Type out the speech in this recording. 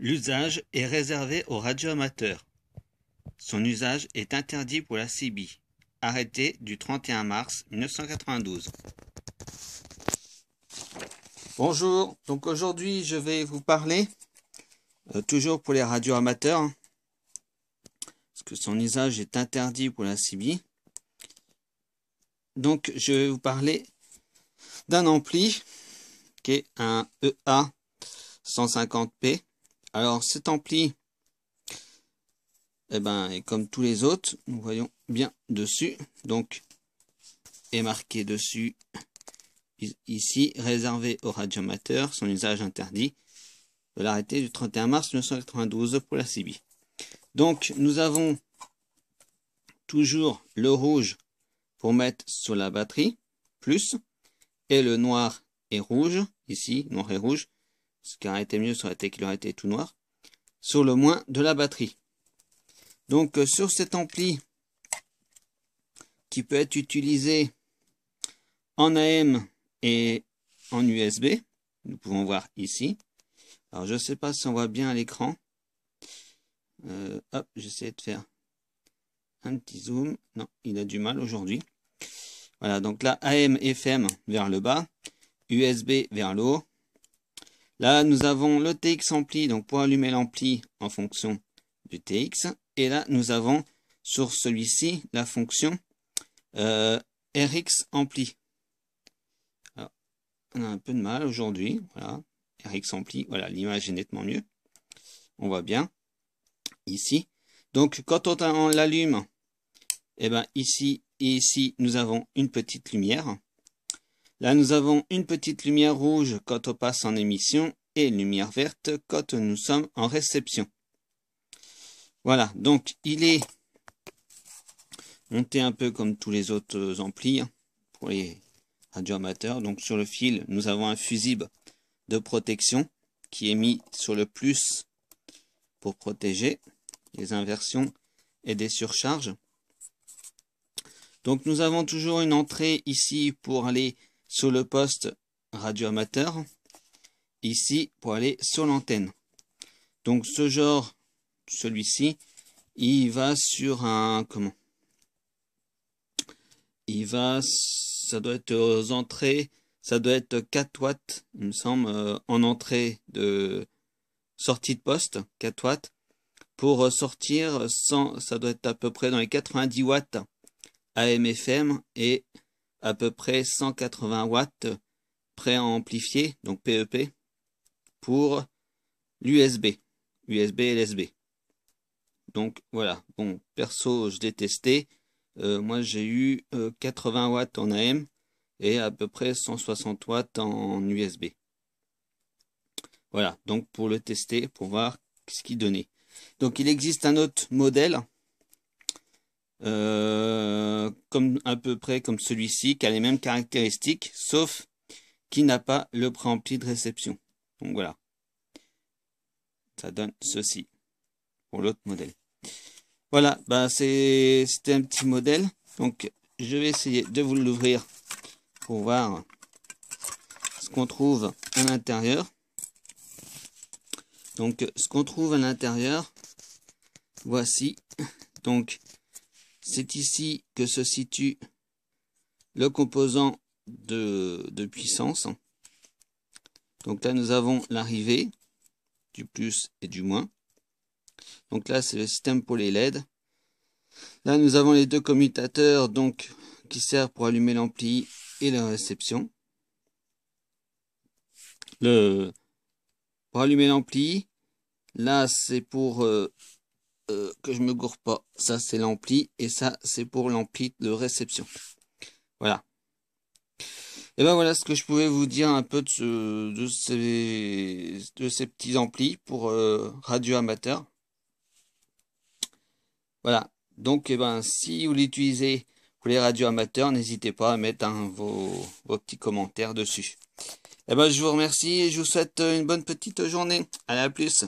L'usage est réservé aux radioamateurs. Son usage est interdit pour la CB. Arrêté du 31 mars 1992. Bonjour, donc aujourd'hui je vais vous parler, euh, toujours pour les radioamateurs, hein, parce que son usage est interdit pour la CB. Donc je vais vous parler d'un ampli qui est un EA 150P alors, cet ampli, eh ben, comme tous les autres, nous voyons bien dessus. Donc, est marqué dessus, ici, réservé aux radioamateurs, son usage interdit de l'arrêté du 31 mars 1992 pour la CB. Donc, nous avons toujours le rouge pour mettre sur la batterie, plus, et le noir et rouge, ici, noir et rouge, ce qui aurait été mieux, ça aurait été qu'il aurait été tout noir. Sur le moins de la batterie. Donc, euh, sur cet ampli, qui peut être utilisé en AM et en USB, nous pouvons voir ici. Alors, je ne sais pas si on voit bien à l'écran. Euh, hop, j'essaie de faire un petit zoom. Non, il a du mal aujourd'hui. Voilà, donc là, AM, FM vers le bas, USB vers le haut, Là, nous avons le TX ampli, donc pour allumer l'ampli en fonction du TX. Et là, nous avons sur celui-ci la fonction euh, RX ampli. on a un peu de mal aujourd'hui. Voilà, RX ampli. Voilà, l'image est nettement mieux. On voit bien ici. Donc, quand on l'allume, eh ben ici et ici, nous avons une petite lumière. Là, nous avons une petite lumière rouge quand on passe en émission et une lumière verte quand nous sommes en réception. Voilà, donc il est monté un peu comme tous les autres amplis hein, pour les radioamateurs. Donc sur le fil, nous avons un fusible de protection qui est mis sur le plus pour protéger les inversions et des surcharges. Donc nous avons toujours une entrée ici pour aller sur le poste radio amateur, ici pour aller sur l'antenne. Donc ce genre, celui-ci, il va sur un... comment Il va... ça doit être aux entrées, ça doit être 4 watts, il me semble, euh, en entrée de sortie de poste, 4 watts. Pour sortir, 100, ça doit être à peu près dans les 90 watts AMFM et à peu près 180 watts amplifier donc PEP, e pour l'USB, USB LSB. Donc voilà, bon, perso, je l'ai testé. Euh, moi, j'ai eu 80 euh, watts en AM et à peu près 160 watts en USB. Voilà, donc pour le tester, pour voir ce qu'il donnait. Donc il existe un autre modèle euh, comme à peu près comme celui-ci, qui a les mêmes caractéristiques, sauf qui n'a pas le préampli de réception. Donc voilà. Ça donne ceci pour l'autre modèle. Voilà, bah, c'était un petit modèle. Donc je vais essayer de vous l'ouvrir pour voir ce qu'on trouve à l'intérieur. Donc ce qu'on trouve à l'intérieur, voici donc c'est ici que se situe le composant de, puissance. Donc là, nous avons l'arrivée du plus et du moins. Donc là, c'est le système pour les LED. Là, nous avons les deux commutateurs donc, qui servent pour allumer l'ampli et la réception. Le, pour allumer l'ampli, là, c'est pour euh, euh, que je me gourre pas. Ça, c'est l'ampli et ça, c'est pour l'ampli de réception. Voilà. Et ben voilà ce que je pouvais vous dire un peu de, ce, de, ces, de ces petits amplis pour euh, radio amateur. Voilà. Donc, et eh ben, si vous l'utilisez pour les radios amateurs, n'hésitez pas à mettre un vos, petits commentaires dessus. et eh ben, je vous remercie et je vous souhaite une bonne petite journée. à la plus.